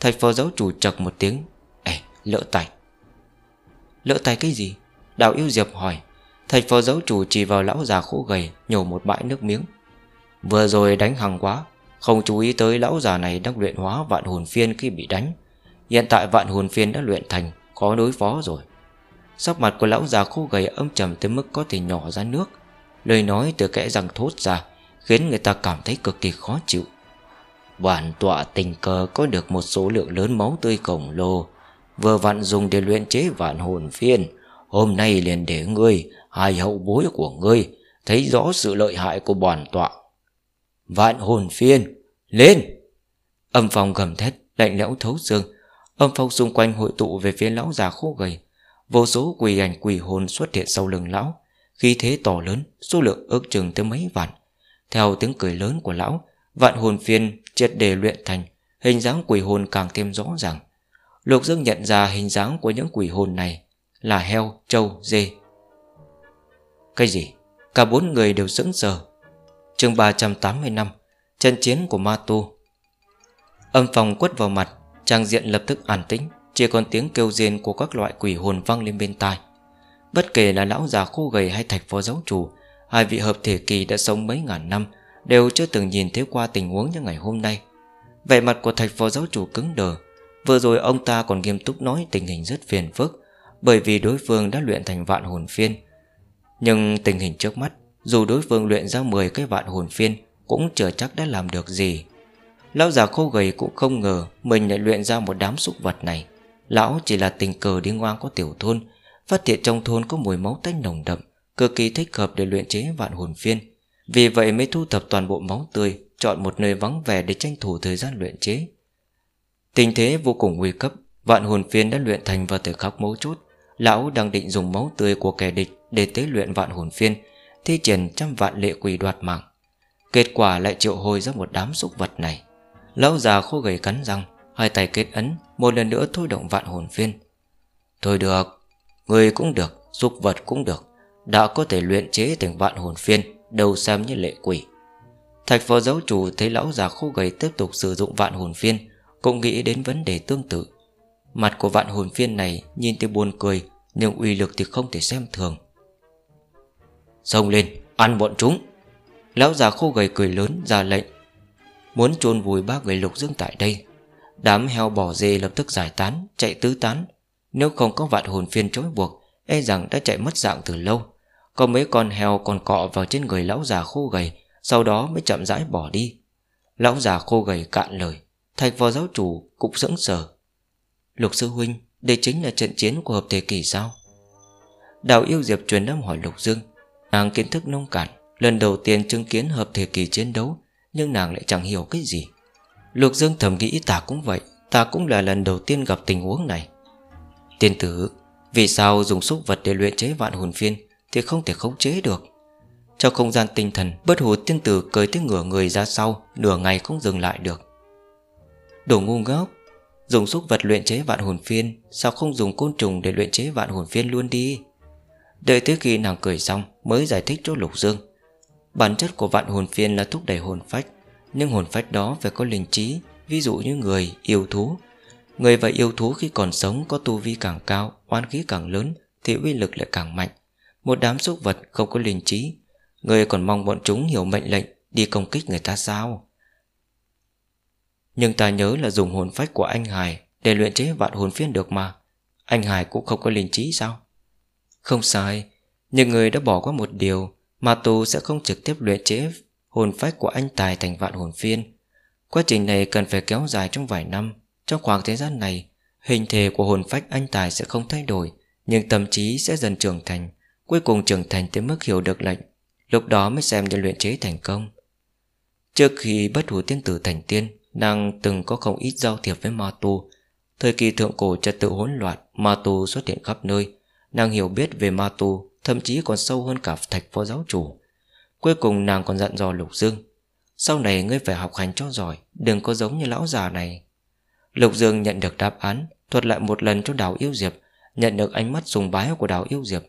Thầy phó giáo chủ chật một tiếng Ê lỡ tay Lỡ tay cái gì Đạo yêu diệp hỏi Thầy phó giáo chủ chỉ vào lão già khô gầy Nhổ một bãi nước miếng Vừa rồi đánh hằng quá không chú ý tới lão già này đang luyện hóa vạn hồn phiên khi bị đánh Hiện tại vạn hồn phiên đã luyện thành Khó đối phó rồi Sắc mặt của lão già khô gầy âm trầm tới mức có thể nhỏ ra nước Lời nói từ kẽ răng thốt ra Khiến người ta cảm thấy cực kỳ khó chịu Bản tọa tình cờ có được một số lượng lớn máu tươi khổng lồ Vừa vặn dùng để luyện chế vạn hồn phiên Hôm nay liền để ngươi Hai hậu bối của ngươi Thấy rõ sự lợi hại của bản tọa Vạn hồn phiên Lên Âm phong gầm thét lạnh lẽo thấu xương Âm phong xung quanh hội tụ về phía lão già khô gầy Vô số quỷ ảnh quỷ hồn xuất hiện sau lưng lão Khi thế to lớn Số lượng ước chừng tới mấy vạn Theo tiếng cười lớn của lão Vạn hồn phiên triệt đề luyện thành Hình dáng quỷ hồn càng thêm rõ ràng Lục Dương nhận ra hình dáng của những quỷ hồn này Là heo, trâu, dê Cái gì? Cả bốn người đều sững sờ chương 380 năm Trận chiến của Ma Tu Âm phòng quất vào mặt Trang diện lập tức an tĩnh Chỉ còn tiếng kêu riêng của các loại quỷ hồn vang lên bên tai Bất kể là lão già khô gầy hay thạch phó giáo chủ Hai vị hợp thể kỳ đã sống mấy ngàn năm Đều chưa từng nhìn thấy qua tình huống như ngày hôm nay Vẻ mặt của thạch phó giáo chủ cứng đờ Vừa rồi ông ta còn nghiêm túc nói tình hình rất phiền phức Bởi vì đối phương đã luyện thành vạn hồn phiên Nhưng tình hình trước mắt dù đối phương luyện ra 10 cái vạn hồn phiên Cũng chưa chắc đã làm được gì Lão già khô gầy cũng không ngờ Mình lại luyện ra một đám súc vật này Lão chỉ là tình cờ đi ngoan qua tiểu thôn Phát hiện trong thôn có mùi máu tanh nồng đậm Cực kỳ thích hợp để luyện chế vạn hồn phiên Vì vậy mới thu thập toàn bộ máu tươi Chọn một nơi vắng vẻ để tranh thủ thời gian luyện chế Tình thế vô cùng nguy cấp Vạn hồn phiên đã luyện thành vào thời khắc mấu chốt Lão đang định dùng máu tươi của kẻ địch Để tế luyện vạn hồn phiên thi triển trăm vạn lệ quỷ đoạt mạng. Kết quả lại triệu hồi ra một đám súc vật này. Lão già khô gầy cắn răng, hai tay kết ấn, một lần nữa thôi động vạn hồn phiên. Thôi được, người cũng được, súc vật cũng được, đã có thể luyện chế thành vạn hồn phiên, đầu xem như lệ quỷ. Thạch phó giáo chủ thấy lão già khô gầy tiếp tục sử dụng vạn hồn phiên, cũng nghĩ đến vấn đề tương tự. Mặt của vạn hồn phiên này nhìn thì buồn cười, nhưng uy lực thì không thể xem thường. Xông lên Ăn bọn chúng Lão già khô gầy cười lớn ra lệnh Muốn chôn vùi ba người lục dương tại đây Đám heo bỏ dê lập tức giải tán Chạy tứ tán Nếu không có vạn hồn phiên trói buộc E rằng đã chạy mất dạng từ lâu Có mấy con heo còn cọ vào trên người lão già khô gầy Sau đó mới chậm rãi bỏ đi Lão già khô gầy cạn lời Thạch phó giáo chủ cũng sững sờ Lục sư huynh Đây chính là trận chiến của hợp thể kỷ sao Đào yêu diệp truyền âm hỏi lục dương Nàng kiến thức nông cạn Lần đầu tiên chứng kiến hợp thể kỳ chiến đấu Nhưng nàng lại chẳng hiểu cái gì Lục Dương thầm nghĩ ta cũng vậy Ta cũng là lần đầu tiên gặp tình huống này Tiên tử Vì sao dùng xúc vật để luyện chế vạn hồn phiên Thì không thể khống chế được Trong không gian tinh thần Bất hủ tiên tử cười tới ngửa người ra sau Nửa ngày không dừng lại được Đồ ngu ngốc Dùng xúc vật luyện chế vạn hồn phiên Sao không dùng côn trùng để luyện chế vạn hồn phiên luôn đi Đợi tới khi nàng cười xong mới giải thích cho Lục Dương Bản chất của vạn hồn phiên là thúc đẩy hồn phách Nhưng hồn phách đó phải có linh trí Ví dụ như người, yêu thú Người và yêu thú khi còn sống có tu vi càng cao Oan khí càng lớn Thì uy lực lại càng mạnh Một đám súc vật không có linh trí Người còn mong bọn chúng hiểu mệnh lệnh Đi công kích người ta sao Nhưng ta nhớ là dùng hồn phách của anh Hải Để luyện chế vạn hồn phiên được mà Anh Hải cũng không có linh trí sao không sai Nhưng người đã bỏ qua một điều Mà tù sẽ không trực tiếp luyện chế Hồn phách của anh Tài thành vạn hồn phiên Quá trình này cần phải kéo dài trong vài năm Trong khoảng thời gian này Hình thể của hồn phách anh Tài sẽ không thay đổi Nhưng tâm trí sẽ dần trưởng thành Cuối cùng trưởng thành tới mức hiểu được lệnh Lúc đó mới xem như luyện chế thành công Trước khi bất hủ tiên tử thành tiên Nàng từng có không ít giao thiệp với ma tu Thời kỳ thượng cổ trật tự hỗn loạn Ma tu xuất hiện khắp nơi Nàng hiểu biết về ma tu Thậm chí còn sâu hơn cả thạch phó giáo chủ Cuối cùng nàng còn dặn dò Lục Dương Sau này ngươi phải học hành cho giỏi Đừng có giống như lão già này Lục Dương nhận được đáp án Thuật lại một lần cho đảo yêu diệp Nhận được ánh mắt sùng bái của đảo yêu diệp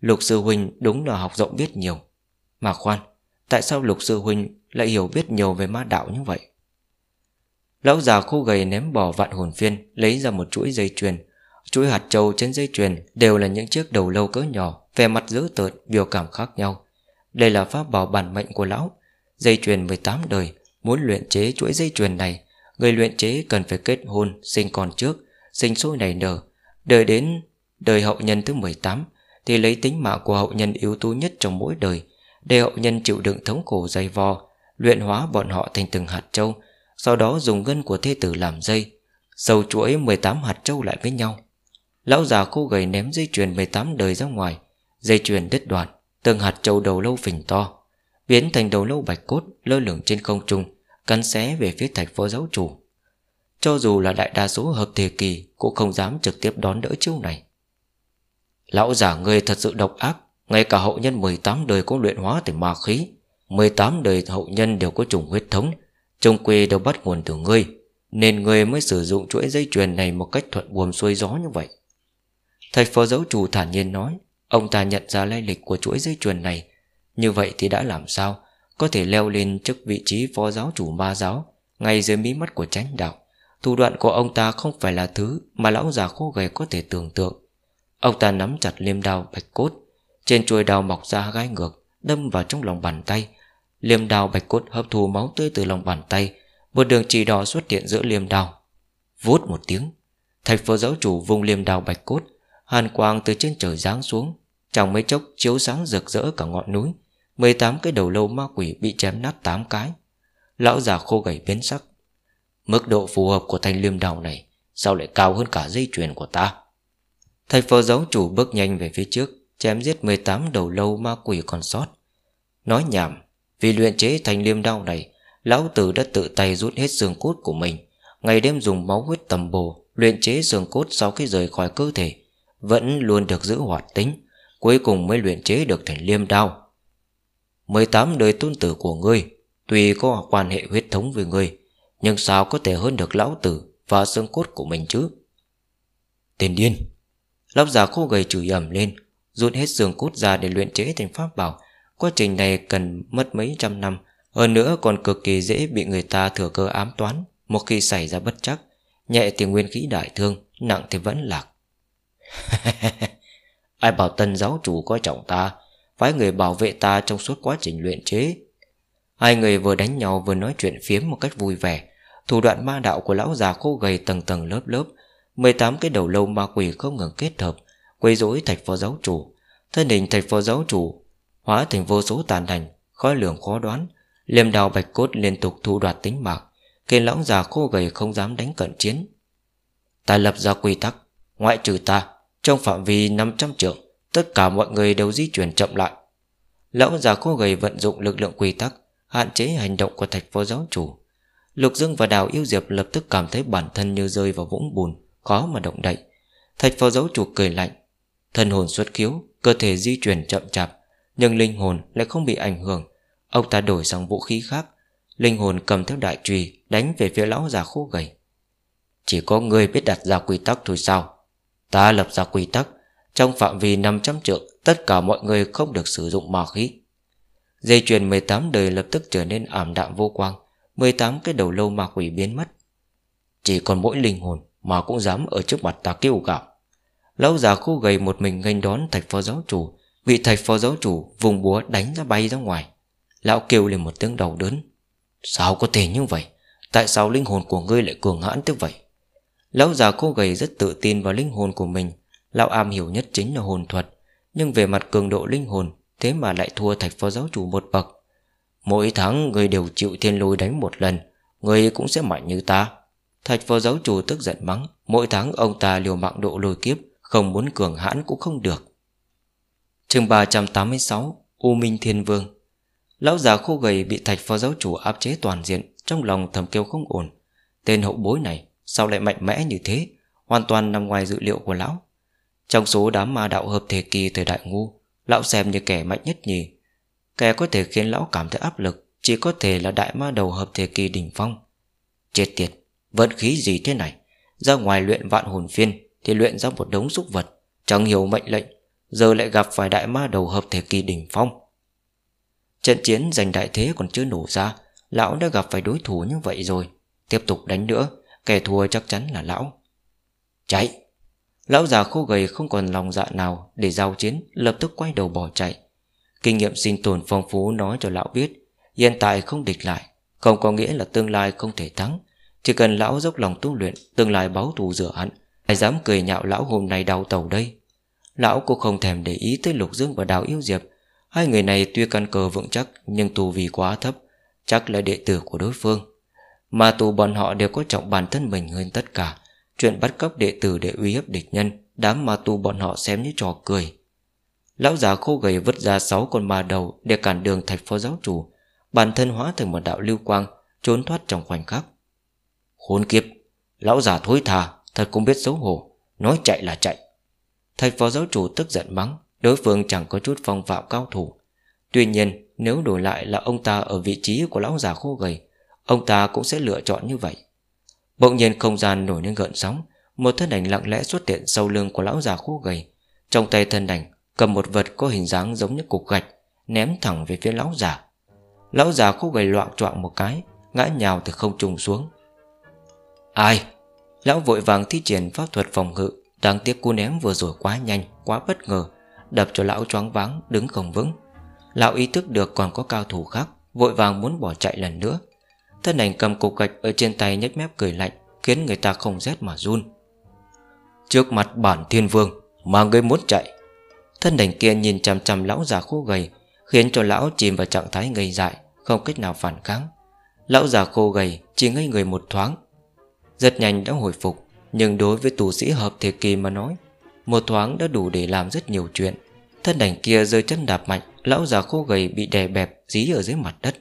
Lục sư huynh đúng là học rộng biết nhiều Mà khoan Tại sao lục sư huynh lại hiểu biết nhiều về ma đạo như vậy Lão già khô gầy ném bỏ vạn hồn phiên Lấy ra một chuỗi dây chuyền Chuỗi hạt trâu trên dây chuyền đều là những chiếc đầu lâu cỡ nhỏ, vẻ mặt dữ tợn, biểu cảm khác nhau. Đây là pháp bảo bản mệnh của lão, dây chuyền 18 đời, muốn luyện chế chuỗi dây chuyền này, người luyện chế cần phải kết hôn, sinh con trước, sinh sôi nảy nở, đợi đến đời hậu nhân thứ 18 thì lấy tính mạng của hậu nhân yếu tố nhất trong mỗi đời, để hậu nhân chịu đựng thống khổ dày vò, luyện hóa bọn họ thành từng hạt châu, sau đó dùng gân của thế tử làm dây, sầu chuỗi 18 hạt châu lại với nhau. Lão già khô gầy ném dây chuyền 18 đời ra ngoài Dây chuyền đứt đoạn Từng hạt châu đầu lâu phình to Biến thành đầu lâu bạch cốt lơ lửng trên không trung Cắn xé về phía thạch phó giáo chủ Cho dù là đại đa số hợp thể kỳ Cũng không dám trực tiếp đón đỡ chiêu này Lão giả người thật sự độc ác Ngay cả hậu nhân 18 đời cũng luyện hóa thành ma khí 18 đời hậu nhân đều có chủng huyết thống Trung quê đều bắt nguồn từ ngươi Nên ngươi mới sử dụng chuỗi dây chuyền này Một cách thuận buồm xuôi gió như vậy Thầy phó giáo chủ thản nhiên nói Ông ta nhận ra lai lịch của chuỗi dây chuyền này Như vậy thì đã làm sao Có thể leo lên chức vị trí phó giáo chủ ma giáo Ngay dưới mí mắt của chánh đạo Thủ đoạn của ông ta không phải là thứ Mà lão già khô gầy có thể tưởng tượng Ông ta nắm chặt liêm đao bạch cốt Trên chuôi đao mọc ra gai ngược Đâm vào trong lòng bàn tay Liêm đao bạch cốt hấp thu máu tươi từ lòng bàn tay Một đường chỉ đỏ xuất hiện giữa liêm đao Vút một tiếng Thạch phó giáo chủ vùng liêm đao bạch cốt Hàn quang từ trên trời giáng xuống trong mấy chốc chiếu sáng rực rỡ cả ngọn núi 18 cái đầu lâu ma quỷ bị chém nát 8 cái Lão già khô gầy biến sắc Mức độ phù hợp của thanh liêm đào này Sao lại cao hơn cả dây chuyền của ta Thầy phó giáo chủ bước nhanh về phía trước Chém giết 18 đầu lâu ma quỷ còn sót Nói nhảm Vì luyện chế thanh liêm đao này Lão tử đã tự tay rút hết xương cốt của mình Ngày đêm dùng máu huyết tầm bồ Luyện chế xương cốt sau khi rời khỏi cơ thể vẫn luôn được giữ hoạt tính Cuối cùng mới luyện chế được thành liêm đao 18 đời tôn tử của ngươi Tuy có quan hệ huyết thống với ngươi Nhưng sao có thể hơn được lão tử Và xương cốt của mình chứ Tên điên Lão già khô gầy chửi ầm lên Rút hết xương cốt ra để luyện chế thành pháp bảo Quá trình này cần mất mấy trăm năm Hơn nữa còn cực kỳ dễ bị người ta thừa cơ ám toán Một khi xảy ra bất chắc Nhẹ thì nguyên khí đại thương Nặng thì vẫn lạc Ai bảo tân giáo chủ coi trọng ta Phái người bảo vệ ta trong suốt quá trình luyện chế Hai người vừa đánh nhau vừa nói chuyện phiếm một cách vui vẻ Thủ đoạn ma đạo của lão già khô gầy tầng tầng lớp lớp 18 cái đầu lâu ma quỷ không ngừng kết hợp Quấy rối thạch phó giáo chủ Thân hình thạch phó giáo chủ Hóa thành vô số tàn ảnh khó lường khó đoán Liềm đào bạch cốt liên tục thu đoạt tính mạng Khiến lão già khô gầy không dám đánh cận chiến Ta lập ra quy tắc Ngoại trừ ta trong phạm vi 500 trượng Tất cả mọi người đều di chuyển chậm lại Lão già khô gầy vận dụng lực lượng quy tắc Hạn chế hành động của thạch phó giáo chủ Lục Dương và Đào Yêu Diệp lập tức cảm thấy bản thân như rơi vào vũng bùn Khó mà động đậy Thạch phó giáo chủ cười lạnh thần hồn xuất khiếu, cơ thể di chuyển chậm chạp Nhưng linh hồn lại không bị ảnh hưởng Ông ta đổi sang vũ khí khác Linh hồn cầm theo đại trùy Đánh về phía lão già khô gầy Chỉ có người biết đặt ra quy tắc thôi sao Ta lập ra quy tắc Trong phạm vi 500 trượng Tất cả mọi người không được sử dụng ma khí Dây chuyền 18 đời lập tức trở nên ảm đạm vô quang 18 cái đầu lâu ma quỷ biến mất Chỉ còn mỗi linh hồn Mà cũng dám ở trước mặt ta kêu gạo Lão già khu gầy một mình nghênh đón thạch phó giáo chủ Vị thạch phó giáo chủ vùng búa đánh ra bay ra ngoài Lão kêu lên một tiếng đầu đớn Sao có thể như vậy Tại sao linh hồn của ngươi lại cường hãn tới vậy Lão già cô gầy rất tự tin vào linh hồn của mình Lão am hiểu nhất chính là hồn thuật Nhưng về mặt cường độ linh hồn Thế mà lại thua thạch phó giáo chủ một bậc Mỗi tháng người đều chịu thiên lôi đánh một lần Người cũng sẽ mạnh như ta Thạch phó giáo chủ tức giận mắng Mỗi tháng ông ta liều mạng độ lôi kiếp Không muốn cường hãn cũng không được chương 386 U Minh Thiên Vương Lão già khô gầy bị thạch phó giáo chủ áp chế toàn diện Trong lòng thầm kêu không ổn Tên hậu bối này Sao lại mạnh mẽ như thế Hoàn toàn nằm ngoài dự liệu của lão Trong số đám ma đạo hợp thể kỳ thời đại ngu Lão xem như kẻ mạnh nhất nhỉ Kẻ có thể khiến lão cảm thấy áp lực Chỉ có thể là đại ma đầu hợp thể kỳ đỉnh phong Chết tiệt Vận khí gì thế này Ra ngoài luyện vạn hồn phiên Thì luyện ra một đống xúc vật Chẳng hiểu mệnh lệnh Giờ lại gặp phải đại ma đầu hợp thể kỳ đỉnh phong Trận chiến giành đại thế còn chưa nổ ra Lão đã gặp phải đối thủ như vậy rồi Tiếp tục đánh nữa Kẻ thua chắc chắn là lão Chạy Lão già khô gầy không còn lòng dạ nào Để giao chiến lập tức quay đầu bỏ chạy Kinh nghiệm sinh tồn phong phú nói cho lão biết Hiện tại không địch lại Không có nghĩa là tương lai không thể thắng Chỉ cần lão dốc lòng tu luyện Tương lai báo thù rửa hẳn Ai dám cười nhạo lão hôm nay đau tàu đây Lão cũng không thèm để ý tới Lục Dương và Đào Yêu Diệp Hai người này tuy căn cờ vững chắc Nhưng tù vì quá thấp Chắc là đệ tử của đối phương mà tù bọn họ đều có trọng bản thân mình hơn tất cả Chuyện bắt cóc đệ tử để uy hiếp địch nhân Đám ma tu bọn họ xem như trò cười Lão già khô gầy vứt ra sáu con ma đầu Để cản đường thạch phó giáo chủ Bản thân hóa thành một đạo lưu quang Trốn thoát trong khoảnh khắc Khốn kiếp Lão già thối thà Thật cũng biết xấu hổ Nói chạy là chạy Thạch phó giáo chủ tức giận mắng Đối phương chẳng có chút phong phạm cao thủ Tuy nhiên nếu đổi lại là ông ta ở vị trí của lão già khô gầy Ông ta cũng sẽ lựa chọn như vậy Bỗng nhiên không gian nổi lên gợn sóng Một thân ảnh lặng lẽ xuất hiện sau lưng của lão già khô gầy Trong tay thân ảnh Cầm một vật có hình dáng giống như cục gạch Ném thẳng về phía lão già Lão già khô gầy loạn choạng một cái Ngã nhào từ không trùng xuống Ai Lão vội vàng thi triển pháp thuật phòng ngự Đáng tiếc cú ném vừa rồi quá nhanh Quá bất ngờ Đập cho lão choáng váng đứng không vững Lão ý thức được còn có cao thủ khác Vội vàng muốn bỏ chạy lần nữa Thân ảnh cầm cục gạch ở trên tay nhếch mép cười lạnh Khiến người ta không rét mà run Trước mặt bản thiên vương Mà người muốn chạy Thân ảnh kia nhìn chằm chằm lão già khô gầy Khiến cho lão chìm vào trạng thái ngây dại Không cách nào phản kháng Lão già khô gầy chỉ ngây người một thoáng Rất nhanh đã hồi phục Nhưng đối với tù sĩ hợp thời kỳ mà nói Một thoáng đã đủ để làm rất nhiều chuyện Thân đành kia rơi chân đạp mạnh Lão già khô gầy bị đè bẹp dí ở dưới mặt đất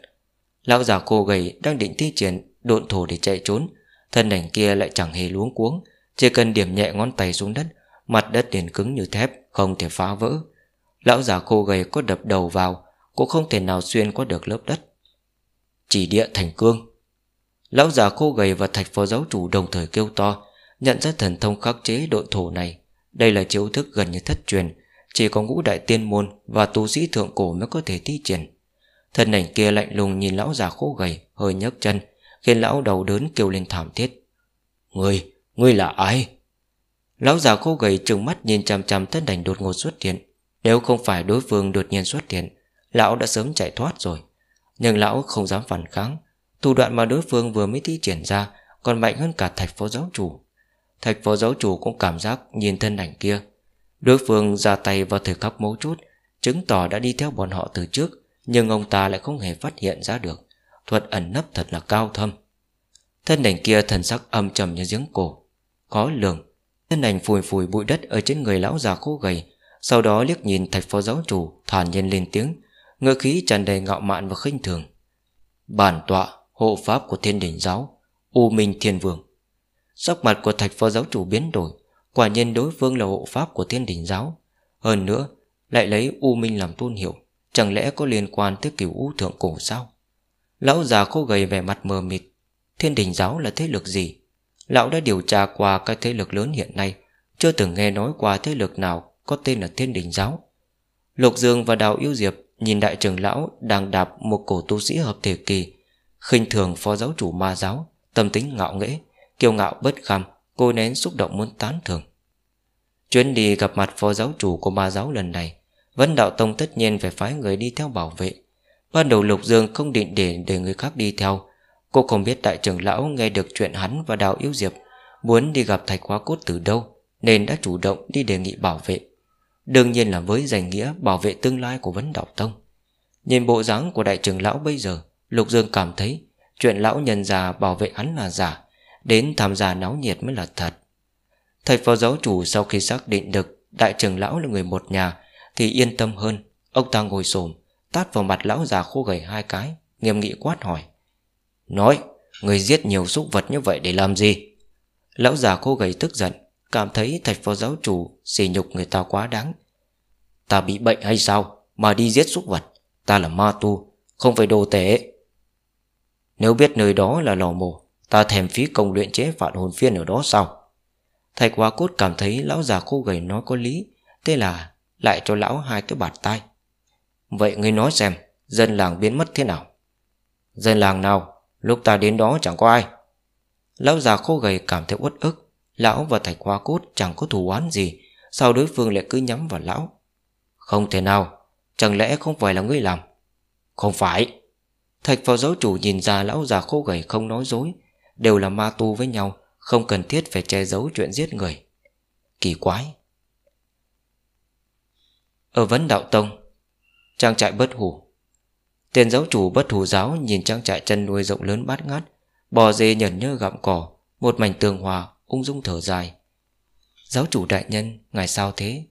Lão già cô gầy đang định thi triển Độn thổ để chạy trốn Thân ảnh kia lại chẳng hề luống cuống Chỉ cần điểm nhẹ ngón tay xuống đất Mặt đất liền cứng như thép Không thể phá vỡ Lão già cô gầy có đập đầu vào Cũng không thể nào xuyên qua được lớp đất Chỉ địa thành cương Lão già cô gầy và thạch phó giáo chủ đồng thời kêu to Nhận ra thần thông khắc chế độn thổ này Đây là chiếu thức gần như thất truyền Chỉ có ngũ đại tiên môn Và tu sĩ thượng cổ mới có thể thi triển Thân ảnh kia lạnh lùng nhìn lão già khô gầy Hơi nhấc chân Khiến lão đầu đớn kêu lên thảm thiết Ngươi, ngươi là ai? Lão già khô gầy trừng mắt nhìn chằm chằm thân ảnh đột ngột xuất hiện Nếu không phải đối phương đột nhiên xuất hiện Lão đã sớm chạy thoát rồi Nhưng lão không dám phản kháng Thủ đoạn mà đối phương vừa mới thi triển ra Còn mạnh hơn cả thạch phó giáo chủ Thạch phó giáo chủ cũng cảm giác nhìn thân ảnh kia Đối phương ra tay vào thời khắc mấu chốt Chứng tỏ đã đi theo bọn họ từ trước nhưng ông ta lại không hề phát hiện ra được Thuật ẩn nấp thật là cao thâm Thân đành kia thần sắc âm trầm như giếng cổ Khó lường Thân đành phùi phùi bụi đất ở trên người lão già khô gầy Sau đó liếc nhìn thạch phó giáo chủ Thản nhiên lên tiếng Ngựa khí tràn đầy ngạo mạn và khinh thường Bản tọa hộ pháp của thiên đỉnh giáo U Minh Thiên Vương Sắc mặt của thạch phó giáo chủ biến đổi Quả nhiên đối phương là hộ pháp của thiên đỉnh giáo Hơn nữa lại lấy U Minh làm tôn hiệu Chẳng lẽ có liên quan tới cửu u thượng cổ sao Lão già khô gầy vẻ mặt mờ mịt Thiên đình giáo là thế lực gì Lão đã điều tra qua các thế lực lớn hiện nay Chưa từng nghe nói qua thế lực nào Có tên là thiên đình giáo Lục Dương và Đào Yêu Diệp Nhìn đại trưởng lão đang đạp một cổ tu sĩ hợp thể kỳ khinh thường phó giáo chủ ma giáo Tâm tính ngạo nghễ Kiêu ngạo bất kham Cô nén xúc động muốn tán thường Chuyến đi gặp mặt phó giáo chủ của ma giáo lần này Vấn đạo tông tất nhiên phải phái người đi theo bảo vệ Ban đầu Lục Dương không định để để người khác đi theo Cô không biết đại trưởng lão nghe được chuyện hắn và đào yếu diệp Muốn đi gặp thạch hóa cốt từ đâu Nên đã chủ động đi đề nghị bảo vệ Đương nhiên là với danh nghĩa bảo vệ tương lai của vấn đạo tông Nhìn bộ dáng của đại trưởng lão bây giờ Lục Dương cảm thấy Chuyện lão nhân già bảo vệ hắn là giả Đến tham gia náo nhiệt mới là thật Thầy phó giáo chủ sau khi xác định được Đại trưởng lão là người một nhà thì yên tâm hơn Ông ta ngồi xổm Tát vào mặt lão già khô gầy hai cái Nghiêm nghị quát hỏi Nói Người giết nhiều súc vật như vậy để làm gì Lão già khô gầy tức giận Cảm thấy thạch phó giáo chủ sỉ nhục người ta quá đáng Ta bị bệnh hay sao Mà đi giết súc vật Ta là ma tu Không phải đồ tể Nếu biết nơi đó là lò mổ, Ta thèm phí công luyện chế phản hồn phiên ở đó sao Thạch quá cốt cảm thấy lão già khô gầy nói có lý Thế là lại cho lão hai cái bạt tay Vậy ngươi nói xem Dân làng biến mất thế nào Dân làng nào Lúc ta đến đó chẳng có ai Lão già khô gầy cảm thấy uất ức Lão và thạch hoa cốt chẳng có thù oán gì Sao đối phương lại cứ nhắm vào lão Không thể nào Chẳng lẽ không phải là ngươi làm Không phải Thạch vào giáo chủ nhìn ra lão già khô gầy không nói dối Đều là ma tu với nhau Không cần thiết phải che giấu chuyện giết người Kỳ quái ở Vấn Đạo Tông Trang trại bất hủ Tên giáo chủ bất hủ giáo nhìn trang trại chân nuôi rộng lớn bát ngát Bò dê nhẩn nhơ gặm cỏ Một mảnh tường hòa ung dung thở dài Giáo chủ đại nhân Ngài sao thế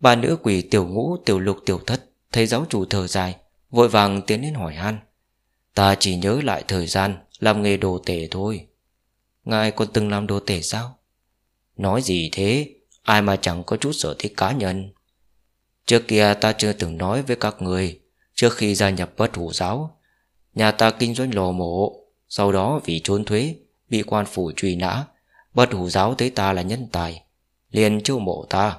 Ba nữ quỷ tiểu ngũ tiểu lục tiểu thất Thấy giáo chủ thở dài Vội vàng tiến đến hỏi han Ta chỉ nhớ lại thời gian Làm nghề đồ tể thôi Ngài còn từng làm đồ tể sao Nói gì thế Ai mà chẳng có chút sở thích cá nhân Trước kia ta chưa từng nói với các người Trước khi gia nhập bất hủ giáo Nhà ta kinh doanh lò mổ Sau đó vì trốn thuế Bị quan phủ truy nã Bất hủ giáo thấy ta là nhân tài Liền chiêu mộ ta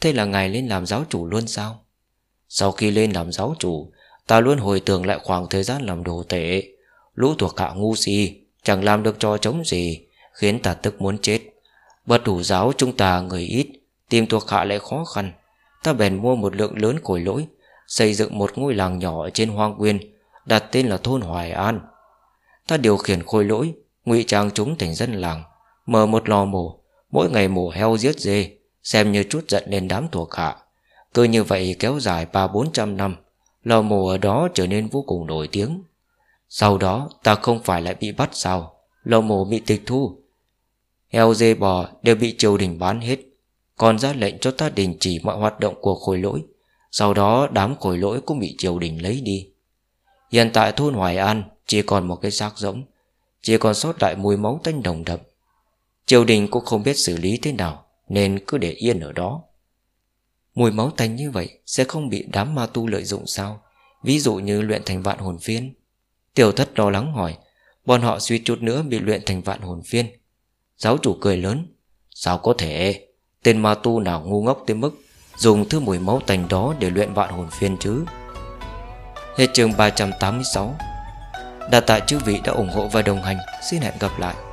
Thế là ngài lên làm giáo chủ luôn sao Sau khi lên làm giáo chủ Ta luôn hồi tưởng lại khoảng thời gian làm đồ tệ Lũ thuộc hạ ngu si Chẳng làm được trò chống gì Khiến ta tức muốn chết Bất hủ giáo chúng ta người ít Tìm thuộc hạ lại khó khăn Ta bèn mua một lượng lớn củi lỗi Xây dựng một ngôi làng nhỏ trên hoang nguyên, Đặt tên là thôn Hoài An Ta điều khiển khôi lỗi ngụy trang chúng thành dân làng Mở một lò mổ Mỗi ngày mổ heo giết dê Xem như chút giận lên đám thuộc hạ Cứ như vậy kéo dài ba bốn trăm năm Lò mổ ở đó trở nên vô cùng nổi tiếng Sau đó ta không phải lại bị bắt sao Lò mổ bị tịch thu Heo dê bò đều bị triều đình bán hết còn ra lệnh cho ta đình chỉ mọi hoạt động của khối lỗi Sau đó đám khối lỗi cũng bị triều đình lấy đi Hiện tại thôn Hoài An chỉ còn một cái xác rỗng Chỉ còn sót lại mùi máu tanh đồng đậm Triều đình cũng không biết xử lý thế nào Nên cứ để yên ở đó Mùi máu tanh như vậy Sẽ không bị đám ma tu lợi dụng sao Ví dụ như luyện thành vạn hồn phiên Tiểu thất lo lắng hỏi Bọn họ suy chút nữa bị luyện thành vạn hồn phiên Giáo chủ cười lớn Sao có thể Tên ma tu nào ngu ngốc tới mức Dùng thứ mùi máu tành đó để luyện vạn hồn phiên chứ Hết chương 386 Đạt tại chư vị đã ủng hộ và đồng hành Xin hẹn gặp lại